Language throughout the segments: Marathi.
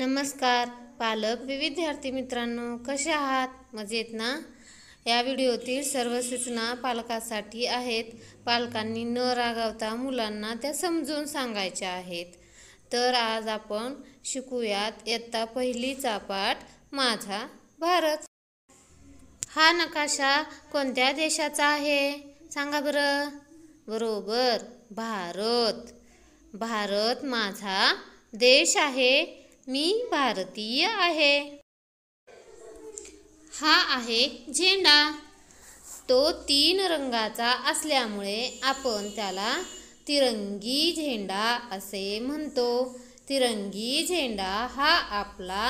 नमस्कार पालक विद्यार्थी मित्रांनो कसे आहात मजेत ना या व्हिडिओतील सर्व सूचना पालकासाठी आहेत पालकांनी न रागावता मुलांना त्या समजून सांगायच्या आहेत तर आज आपण शिकूयात इयत्ता पहिलीचा पाठ माझा भारत हा नकाशा कोणत्या देशाचा आहे सांगा बरं बरोबर भारत भारत माझा देश आहे मी भारतीय आहे हा आहे झेंडा तो तीन रंगाचा असल्यामुळे आपण त्याला तिरंगी झेंडा असे म्हणतो तिरंगी झेंडा हा आपला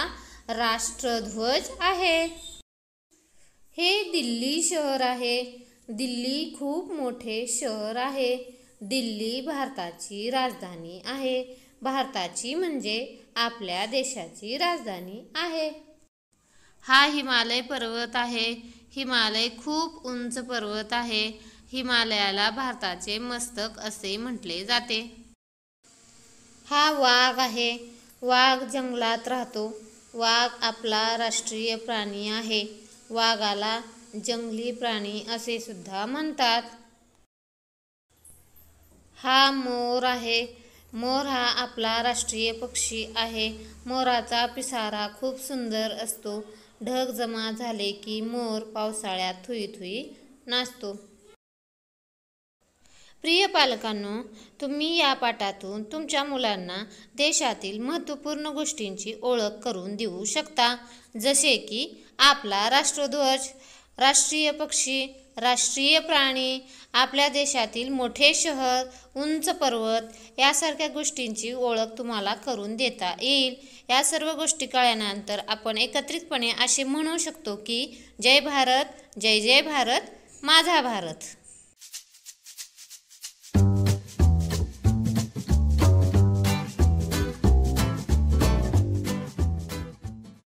राष्ट्रध्वज आहे हे दिल्ली शहर आहे दिल्ली खूप मोठे शहर आहे दिल्ली भारताची राजधानी आहे भारताची म्हणजे आपल्या देशाची राजधानी आहे हा हिमालय पर्वत आहे हिमालय खूप उंच पर्वत आहे हिमालयाला भारताचे मस्तक असे म्हटले जाते हा वाघ आहे वाघ जंगलात राहतो वाघ आपला राष्ट्रीय प्राणी आहे वाघाला जंगली प्राणी असे सुद्धा म्हणतात हा मोर आहे मोर हा आपला राष्ट्रीय पक्षी आहे मोराचा पिसारा खूप सुंदर असतो ढग जमा झाले की मोर पावसाळ्यात थुई थुई नाचतो प्रिय पालकांनो तुम्ही या पाठातून तुमच्या मुलांना देशातील महत्त्वपूर्ण गोष्टींची ओळख करून देऊ शकता जसे की आपला राष्ट्रध्वज राष्ट्रीय पक्षी राष्ट्रीय प्राणी आपल्या देशातील मोठे शहर उंच पर्वत यासारख्या गोष्टींची ओळख तुम्हाला करून देता येईल या सर्व गोष्टी कळल्यानंतर आपण एकत्रितपणे असे म्हणू शकतो की जय भारत जय जय भारत माझा भारत